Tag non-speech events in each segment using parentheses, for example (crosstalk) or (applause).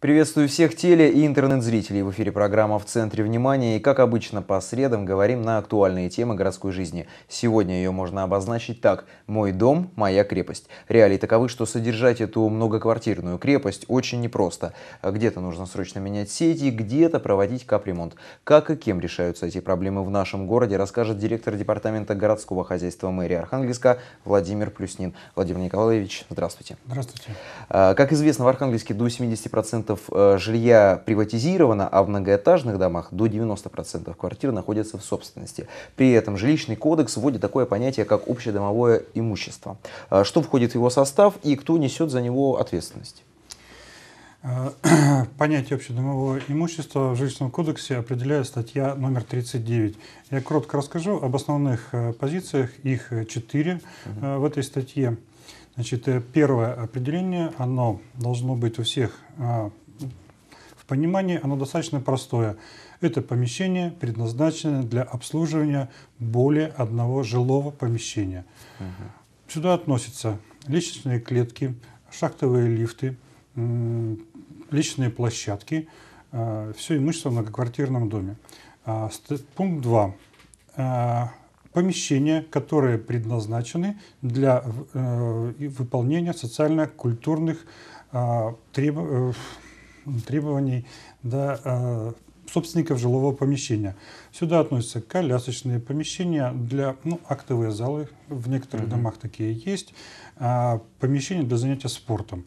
Приветствую всех теле- и интернет-зрителей. В эфире программа «В центре внимания» и, как обычно, по средам говорим на актуальные темы городской жизни. Сегодня ее можно обозначить так «Мой дом – моя крепость». Реалии таковы, что содержать эту многоквартирную крепость очень непросто. Где-то нужно срочно менять сети, где-то проводить капремонт. Как и кем решаются эти проблемы в нашем городе, расскажет директор департамента городского хозяйства мэрии Архангельска Владимир Плюснин. Владимир Николаевич, здравствуйте. Здравствуйте. А, как известно, в Архангельске до 70% 90% э, жилья приватизировано, а в многоэтажных домах до 90% квартир находятся в собственности. При этом жилищный кодекс вводит такое понятие, как общедомовое имущество. Э, что входит в его состав и кто несет за него ответственность? Э, (clears throat) понятие общедомового имущества в Жилищном кодексе определяет статья номер 39. Я коротко расскажу об основных позициях, их четыре в этой статье. Значит, первое определение, оно должно быть у всех Понимание оно достаточно простое. Это помещение предназначено для обслуживания более одного жилого помещения. Угу. Сюда относятся личные клетки, шахтовые лифты, личные площадки, э, все имущество в многоквартирном доме. А, пункт 2. А, помещения, которые предназначены для э, выполнения социально-культурных а, требований э, требований до э, собственников жилого помещения. Сюда относятся колясочные помещения для ну, актовые залы, в некоторых угу. домах такие есть, а, помещения для занятия спортом.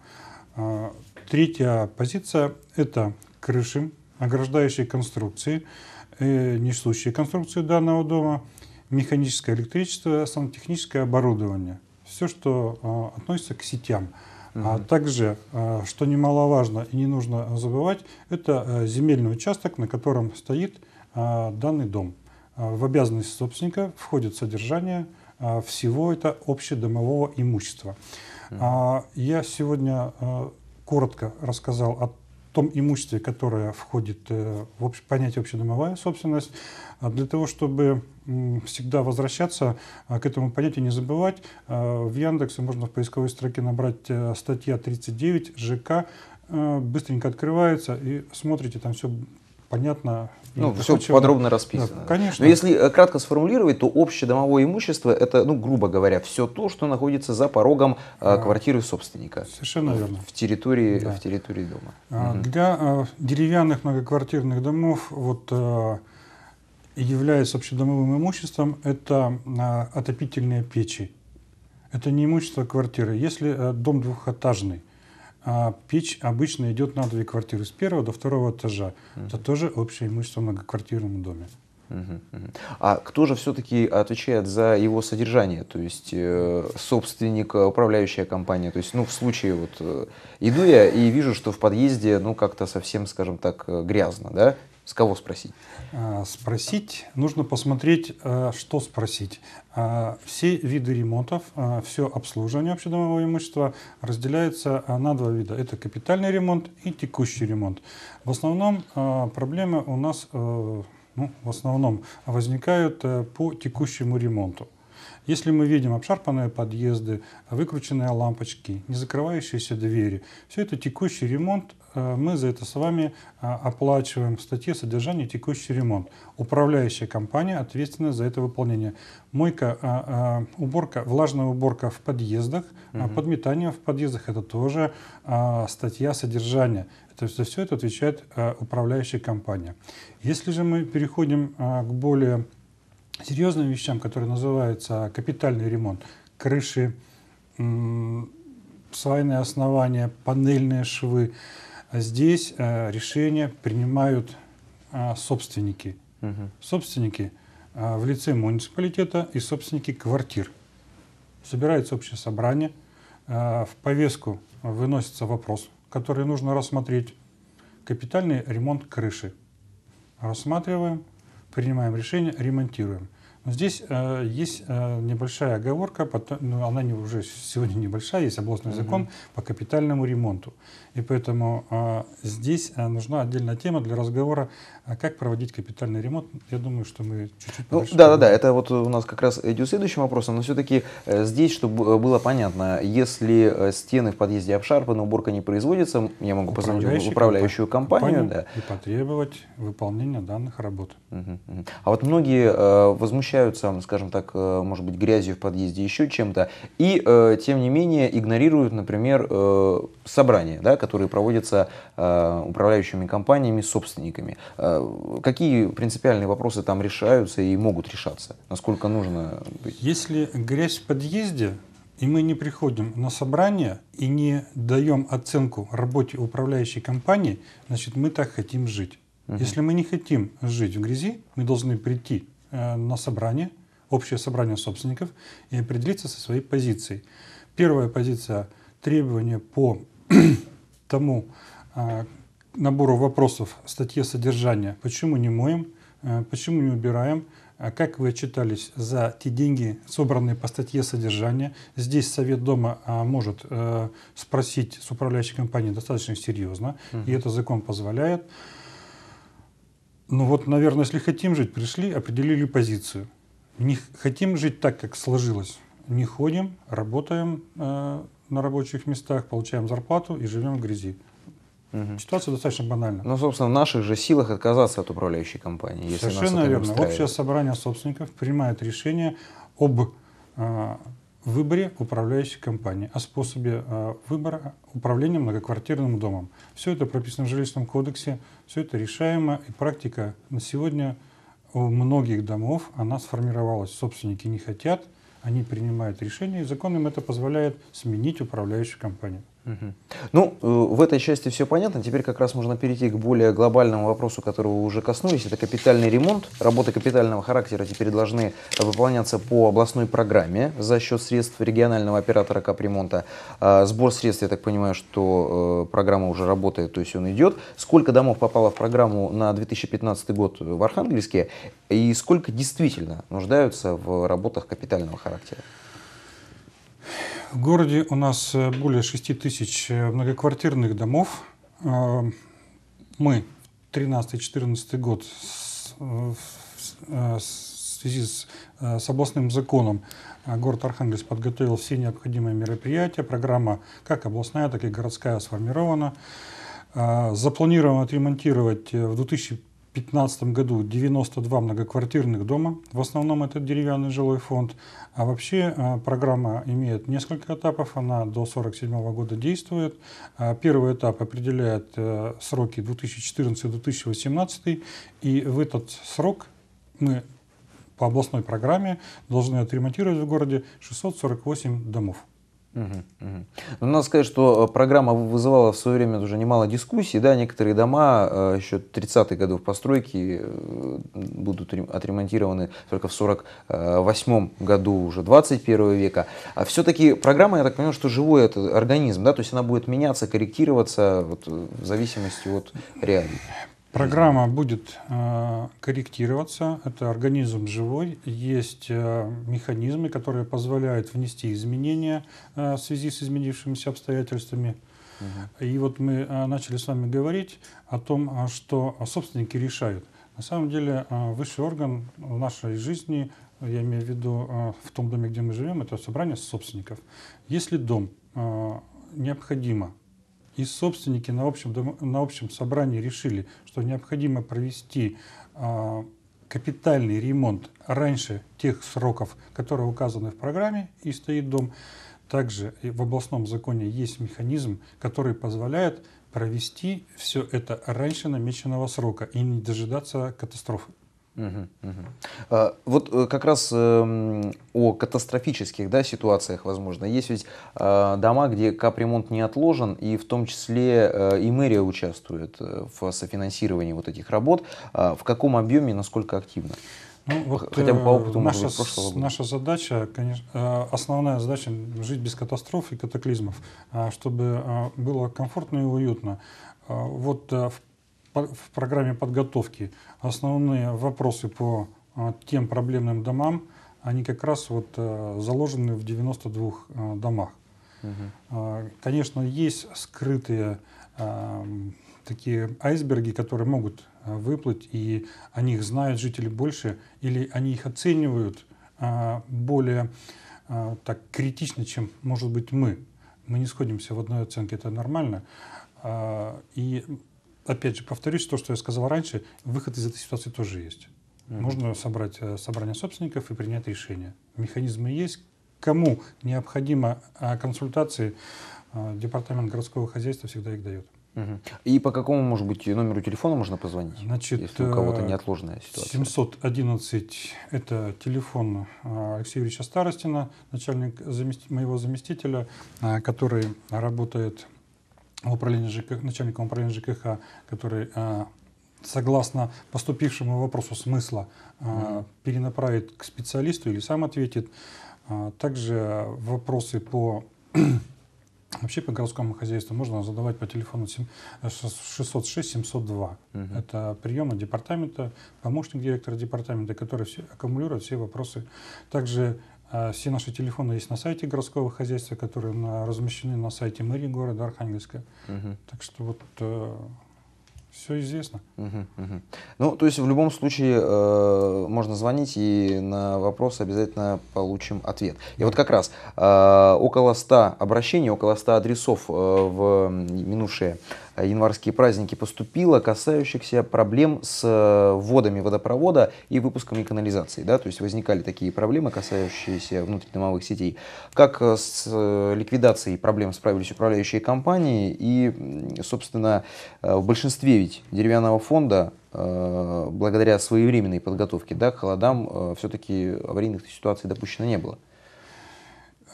А, третья позиция – это крыши, ограждающие конструкции, э, несущие конструкции данного дома, механическое электричество, сантехническое оборудование. Все, что а, относится к сетям – Угу. А также, а, что немаловажно и не нужно забывать, это э, земельный участок, на котором стоит а, данный дом. А, в обязанность собственника входит содержание всего это общедомового имущества. Угу. Я сегодня коротко рассказал о том имуществе, которое входит э, в понятие общедомовая собственность, а для того, чтобы всегда возвращаться а, к этому понятию, не забывать, а, в Яндексе можно в поисковой строке набрать э, статья 39 ЖК, э, быстренько открывается и смотрите, там все понятно. Ну, все прочего. подробно расписано. Да, конечно. Но если э, кратко сформулировать, то общее домовое имущество – это, ну, грубо говоря, все то, что находится за порогом э, да. квартиры собственника. Совершенно в, верно. В территории, да. в территории дома. А, угу. Для а, деревянных многоквартирных домов вот а, является общедомовым имуществом – это а, отопительные печи. Это не имущество квартиры. Если а, дом двухэтажный – а печь обычно идет на две квартиры, с первого до второго этажа. Угу. Это тоже общее имущество в многоквартирном доме. А кто же все-таки отвечает за его содержание? То есть э, собственник, э, управляющая компания? То есть, ну, в случае вот э, иду я и вижу, что в подъезде, ну, как-то совсем, скажем так, э, грязно, да? С кого спросить? А, спросить, нужно посмотреть, а, что спросить. А, все виды ремонтов, все обслуживание общедомового имущества разделяется на два вида. Это капитальный ремонт и текущий ремонт. В основном проблемы у нас э, ну, в основном возникают э, по текущему ремонту. Если мы видим обшарпанные подъезды, выкрученные лампочки, не закрывающиеся двери, все это текущий ремонт, э, мы за это с вами э, оплачиваем в статье содержание текущий ремонт. Управляющая компания ответственна за это выполнение. Мойка, э, уборка, влажная уборка в подъездах, угу. подметание в подъездах – это тоже статья содержания. То есть за все это отвечает управляющая компания. Если же мы переходим к более серьезным вещам, которые называются капитальный ремонт, крыши, свайные основания, панельные швы. А здесь э, решения принимают э, собственники. Угу. Собственники э, в лице муниципалитета и собственники квартир. Собирается общее собрание, в повестку выносится вопрос, который нужно рассмотреть. Капитальный ремонт крыши. Рассматриваем, принимаем решение, ремонтируем. Но здесь э, есть э, небольшая оговорка, потом, ну, она не, уже сегодня небольшая, есть областный угу. закон по капитальному ремонту. И поэтому э, здесь э, нужна отдельная тема для разговора, э, как проводить капитальный ремонт. Я думаю, что мы чуть-чуть ну, Да, да, да, это вот у нас как раз идет следующий вопрос, но все-таки э, здесь, чтобы э, было понятно, если э, стены в подъезде обшарпаны, уборка не производится, я могу позвонить в управляющую компанию, компанию да. и потребовать выполнения данных работ. Угу, угу. А вот многие э, возмущаются отягощаются, скажем так, э, может быть, грязью в подъезде, еще чем-то, и, э, тем не менее, игнорируют, например, э, собрания, да, которые проводятся управляющими компаниями с собственниками. Какие принципиальные вопросы там решаются и могут решаться? Насколько нужно быть? Если грязь в подъезде, и мы не приходим на собрание и не даем оценку работе управляющей компании, значит, мы так хотим жить. Если мы не хотим жить в грязи, мы должны прийти Э, на собрание, общее собрание собственников, и определиться со своей позицией. Первая позиция – требования по (clears throat) тому э, набору вопросов статье содержания. Почему не моем? Э, почему не убираем? а Как вы отчитались за те деньги, собранные по статье содержания? Здесь совет дома может спросить с управляющей компанией достаточно серьезно, угу. и это закон позволяет. Ну вот, наверное, если хотим жить, пришли, определили позицию. Не хотим жить так, как сложилось. Не ходим, работаем э, на рабочих местах, получаем зарплату и живем в грязи. Угу. Ситуация достаточно банальна. Ну, собственно, в наших же силах отказаться от управляющей компании. Если Совершенно верно. Устраивает. Общее собрание собственников принимает решение об э, в выборе управляющей компании, о способе э, выбора управления многоквартирным домом. Все это прописано в жилищном кодексе, все это решаемо, и практика на сегодня у многих домов она сформировалась. Собственники не хотят, они принимают решение, и закон им это позволяет сменить управляющую компанию. Ну, э, в этой части все понятно. Теперь как раз можно перейти к более глобальному вопросу, которого вы уже коснулись. Это капитальный ремонт. Работы капитального характера теперь должны выполняться по областной программе за счет средств регионального оператора капремонта. А, сбор средств, я так понимаю, что э, программа уже работает, то есть он идет. Сколько домов попало в программу на 2015 год в Архангельске и сколько действительно нуждаются в работах капитального характера? В городе у нас э, более 6 тысяч э, многоквартирных домов. Э, мы 13-14 год в связи с, с областным законом город Архангельск подготовил все необходимые мероприятия. Программа как областная, так и городская сформирована. Запланировано отремонтировать в 2015 2015 году 92 многоквартирных дома, в основном это деревянный жилой фонд. А вообще э, программа имеет несколько этапов, она до 1947 года действует. Э, первый этап определяет э, сроки 2014-2018, и в этот срок мы по областной программе должны отремонтировать в городе 648 домов. Угу, угу. надо сказать, что э, программа вызывала в свое время уже немало дискуссий. Да, некоторые дома э, еще 30-х годов постройки э, будут отремонтированы только в 48-м году уже 21 века. А все-таки программа, я так понимаю, что живой это организм, да, то есть она будет меняться, корректироваться вот, в зависимости от реалий. Программа будет э, корректироваться. Это организм живой. Есть э, механизмы, которые позволяют внести изменения э, в связи с изменившимися обстоятельствами. Угу. И вот мы э, начали с вами говорить о том, э, что собственники решают. На самом деле э, высший орган в нашей жизни, я имею в виду э, в том доме, где мы живем, это собрание собственников. Если дом э, необходимо и собственники на общем, на общем собрании решили, что необходимо провести э, капитальный ремонт раньше тех сроков, которые указаны в программе и стоит дом, также в областном законе есть механизм, который позволяет провести все это раньше намеченного срока и не дожидаться катастрофы. Угу, угу. Вот э, как раз эм, о катастрофических да, ситуациях, возможно. Есть ведь э, дома, где капремонт не отложен, и в том числе и мэрия участвует в софинансировании вот этих работ. В каком объеме, насколько активно? Ну, вот, Хотя бы по опыту наша, быть, прошлого года. Наша задача, конечно, основная задача – жить без катастроф и катаклизмов, чтобы было комфортно и уютно. Вот в в программе подготовки основные вопросы по а, тем проблемным домам, они как раз вот э, заложены в 92 э, домах. Угу. Конечно, есть скрытые а, такие айсберги, которые могут э, выплыть, и о них знают жители больше, или они их оценивают более так критично, чем, может быть, мы. Мы не сходимся в одной оценке, это нормально. И опять же, повторюсь, то, что я сказал раньше, выход из этой ситуации тоже есть. Mm-hmm. Можно собрать э, собрание собственников и принять решение. Механизмы есть. Кому необходимо а консультации, э, департамент городского хозяйства всегда их дает. И по какому, может быть, номеру телефона можно позвонить, Значит, если у кого-то э, неотложная ситуация? 711 – это телефон Алексея Юрьевича Старостина, начальник замести... моего заместителя, который работает управления ЖКХ, начальником управления ЖКХ, который э, согласно поступившему вопросу смысла э, перенаправит к специалисту или сам ответит. Э, также вопросы по (clears throat) Вообще по городскому хозяйству можно задавать по телефону 606-702. Это приемы департамента, помощник директора департамента, который все, аккумулирует все вопросы. Также а, все наши телефоны есть на сайте городского хозяйства, которые на, размещены на сайте мэрии города Архангельска. Угу. Так что вот э, все известно. Угу, угу. Ну, то есть в любом случае э, можно звонить и на вопрос обязательно получим ответ. И вот как раз э, около 100 обращений, около 100 адресов э, в минувшие э, Э, январские праздники поступило, касающихся проблем с э, водами водопровода и выпуском и канализации. Да? То есть возникали такие проблемы, касающиеся внутридомовых сетей. Как э, с ликвидацией проблем справились управляющие компании и, собственно, в большинстве ведь деревянного фонда благодаря своевременной подготовке да, к холодам все-таки аварийных ситуаций допущено не было.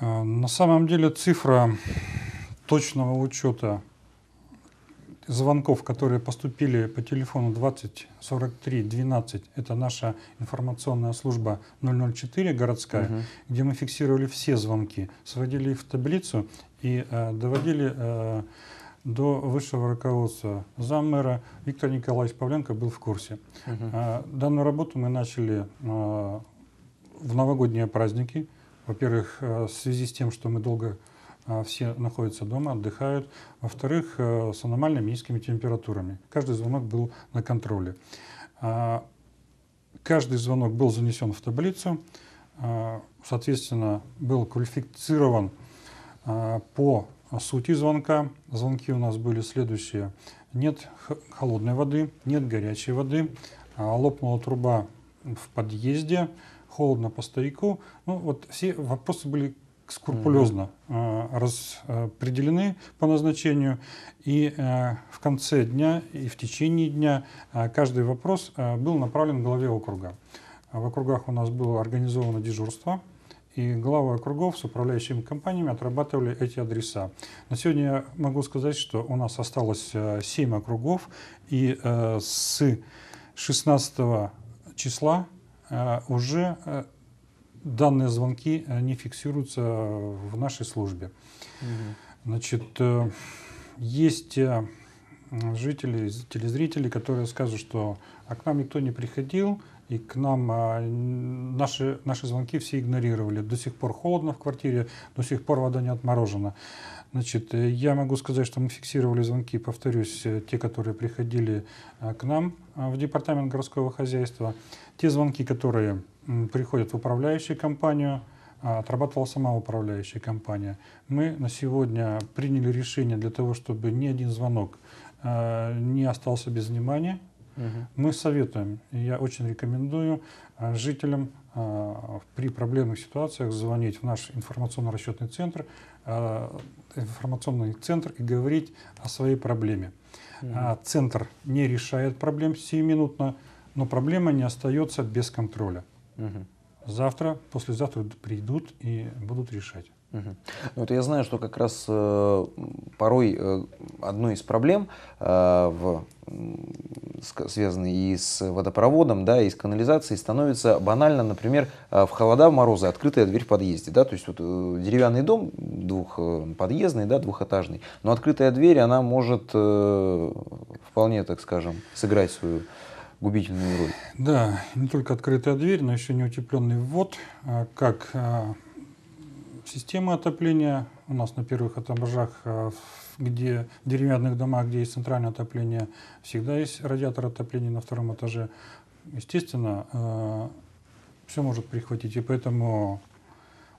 На самом деле цифра точного учета звонков, которые поступили по телефону 2043 12, это наша информационная служба 004 городская, угу. где мы фиксировали все звонки, сводили их в таблицу и э, доводили э, до высшего руководства заммэра Виктор Николаевич Павленко был в курсе. Угу. Э, данную работу мы начали э, в новогодние праздники. Во-первых, э, в связи с тем, что мы долго а, все находятся дома, отдыхают. Во-вторых, э, с аномальными низкими температурами. Каждый звонок был на контроле. А, каждый звонок был занесен в таблицу, а, соответственно, был квалифицирован по сути звонка. Звонки у нас были следующие. Нет холодной воды, нет горячей воды, лопнула труба в подъезде, холодно по старику. Ну, вот все вопросы были скрупулезно mm распределены по назначению. И э, в конце дня и в течение дня э, каждый вопрос был направлен главе округа. В округах у нас было организовано дежурство, и главы округов с управляющими компаниями отрабатывали эти адреса. На сегодня я могу сказать, что у нас осталось 7 округов, и с 16 числа уже данные звонки, не фиксируются в нашей службе. Значит, э, есть э, жители, телезрители, которые скажут, что а к нам никто не приходил, и к нам а, наши, наши звонки все игнорировали. До сих пор холодно в квартире, до сих пор вода не отморожена. Значит, э, я могу сказать, что мы фиксировали звонки, повторюсь, те, которые приходили к нам в департамент городского хозяйства. Те звонки, которые Приходит в управляющую компанию, а, отрабатывала сама управляющая компания. Мы на сегодня приняли решение для того, чтобы ни один звонок а, не остался без внимания. Угу. Мы советуем, я очень рекомендую а, жителям при проблемных ситуациях звонить в наш информационно-расчетный центр, информационный центр и говорить о своей проблеме. Угу. Центр не решает проблем сиюминутно, но проблема не остается без контроля. Угу. Завтра, послезавтра придут и будут решать. Угу. Ну, это я знаю, что как раз э, порой э, одной из проблем, э, в, связанной и с водопроводом, да, и с канализацией, становится банально, например, э, в холода, в морозы открытая дверь в подъезде. Да, то есть вот, э, деревянный дом двухподъездный, э, да, двухэтажный, но открытая дверь, она может э, вполне, так скажем, сыграть свою губительную роль. Да, не только открытая дверь, но еще не утепленный ввод, а, как а, система отопления у нас на первых этажах, а, где в деревянных домах, где есть центральное отопление, всегда есть радиатор отопления на втором этаже. Естественно, все может прихватить, и поэтому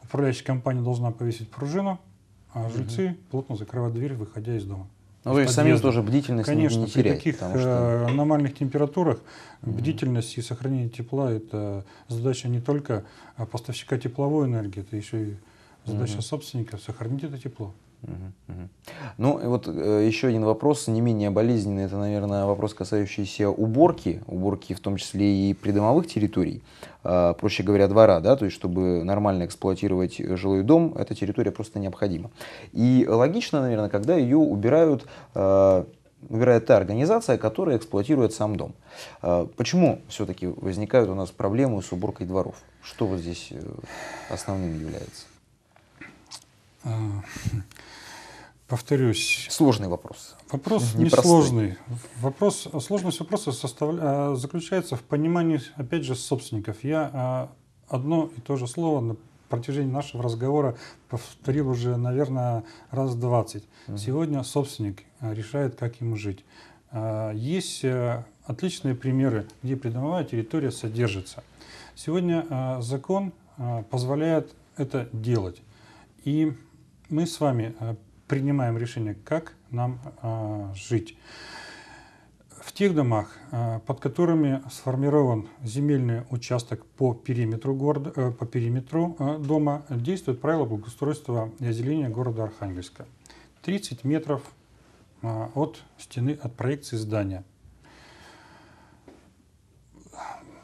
управляющая компания должна повесить пружину, а жильцы угу. плотно закрывать дверь, выходя из дома. Ну, то есть самим тоже бдительность Конечно, не, терять. Конечно, при таких что... Э, аномальных температурах бдительность и сохранение тепла – это задача не только а, поставщика тепловой энергии, это еще и задача mm-hmm. собственника – сохранить это тепло. Ну, и вот э, еще один вопрос, не менее болезненный, это, наверное, вопрос, касающийся уборки, уборки в том числе и придомовых территорий, а, проще говоря, двора, да, то есть, чтобы нормально эксплуатировать жилой дом, эта территория просто необходима. И логично, наверное, когда ее убирают а, убирает та организация, которая эксплуатирует сам дом. А, почему все-таки возникают у нас проблемы с уборкой дворов? Что вот здесь э, основным является? повторюсь. Сложный вопрос. Вопрос несложный. Вопрос, сложность вопроса состав, а, заключается в понимании, опять же, собственников. Я а, одно и то же слово на протяжении нашего разговора повторил уже, наверное, раз 20. Сегодня собственник а, решает, как ему жить. Есть э, отличные примеры, где придомовая территория содержится. Сегодня закон позволяет это делать. И мы с вами принимаем решение, как нам э, жить. В тех домах, э, под которыми сформирован земельный участок по периметру, города, э, по периметру э, дома, действует правило благоустройства и озеленения города Архангельска. 30 метров э, от стены, от проекции здания –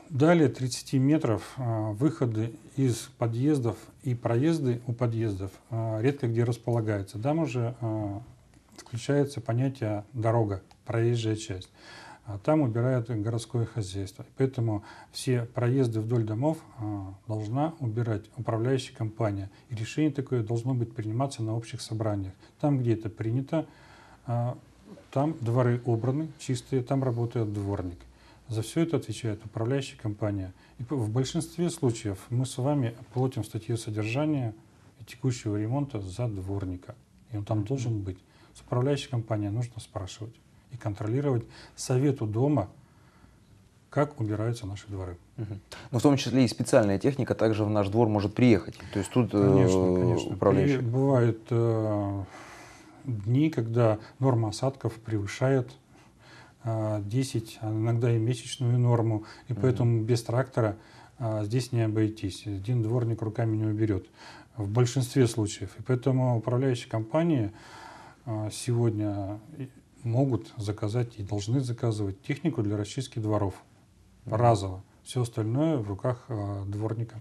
Далее 30 метров а, выходы из подъездов и проезды у подъездов а, редко где располагаются. Там уже а, включается понятие дорога, проезжая часть. Там убирают городское хозяйство. Поэтому все проезды вдоль домов должна убирать управляющая компания. И решение такое должно быть приниматься на общих собраниях. Там, где это принято, там дворы убраны, чистые, там работает дворник. За все это отвечает управляющая компания. И в большинстве случаев мы с вами платим статью содержания и текущего ремонта за дворника. И он там должен быть. С управляющей компанией нужно спрашивать и контролировать совету дома, как убираются наши дворы. Угу. Ну, в том числе и специальная техника также в наш двор может приехать. То есть тут э, конечно, конечно. управляющий. бывают э, дни, когда норма осадков превышает 10, а, а иногда и месячную норму, и mm-hmm. поэтому без трактора а, здесь не обойтись. Один дворник руками не уберет в большинстве случаев. И поэтому управляющие компании сегодня могут заказать и должны заказывать технику для расчистки дворов разово. Все остальное в руках дворника.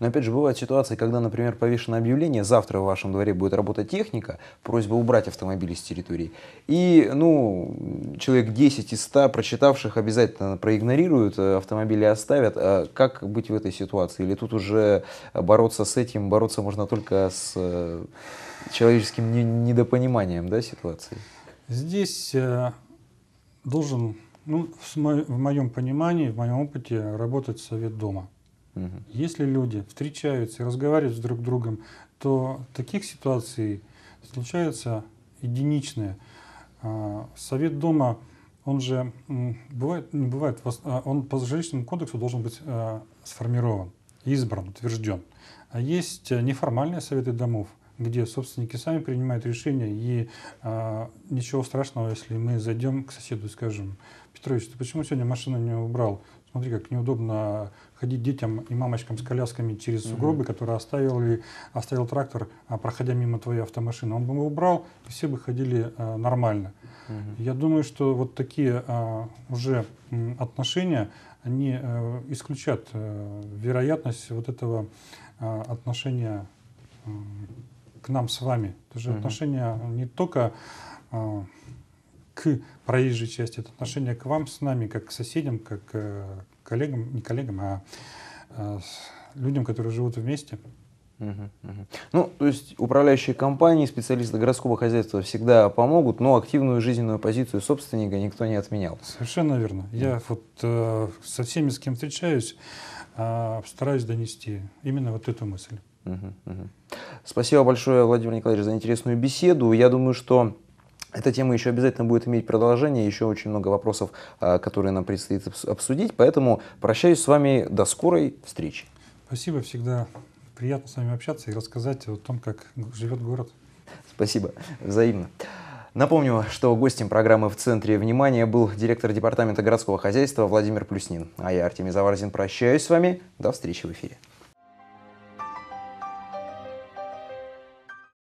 Но опять же, бывают ситуации, когда, например, повешено объявление, завтра в вашем дворе будет работать техника, просьба убрать автомобили с территории. И, ну, человек 10 из 100 прочитавших обязательно проигнорируют, э, автомобили оставят. А как быть в этой ситуации? Или тут уже бороться с этим, бороться можно только с э, человеческим недопониманием да, ситуации? Здесь э, должен, ну, в, мо в моем понимании, в моем опыте работать совет дома – Угу. Если люди встречаются и разговаривают друг с другом, то таких ситуаций случаются единичные. А, совет дома, он же бывает, не бывает, а, он по жилищному кодексу должен быть а, сформирован, избран, утвержден. А есть э, неформальные советы домов, где собственники сами принимают решения, и э, ничего страшного, если мы зайдем к соседу и скажем, Петрович, ты почему сегодня машину не убрал? Смотри, как неудобно ходить детям и мамочкам с колясками через сугробы, угу. которые оставил, и оставил трактор, а, проходя мимо твоей автомашины. Он бы его убрал, и все бы ходили э, нормально. Угу. Я думаю, что вот такие э, уже отношения, они э, исключат э, вероятность вот этого э, отношения э, к нам с вами. Это же угу. отношения не только... Э, к проезжей части, это отношение к вам с нами, как к соседям, как э, к коллегам, не коллегам, а, а людям, которые живут вместе. Угу, угу. Ну, то есть управляющие компании, специалисты городского хозяйства всегда помогут, но активную жизненную позицию собственника никто не отменял. Совершенно верно. Я вот э, со всеми, с кем встречаюсь, э, стараюсь донести именно вот эту мысль. Угу, угу. Спасибо большое, Владимир Николаевич, за интересную беседу. Я думаю, что эта тема еще обязательно будет иметь продолжение, еще очень много вопросов, э, которые нам предстоит обсудить, поэтому прощаюсь с вами до скорой встречи. Спасибо, всегда приятно с вами общаться и рассказать о том, как живет город. Спасибо, взаимно. Напомню, что гостем программы «В центре внимания» был директор департамента городского хозяйства Владимир Плюснин. А я, Артемий Заварзин, прощаюсь с вами. До встречи в эфире.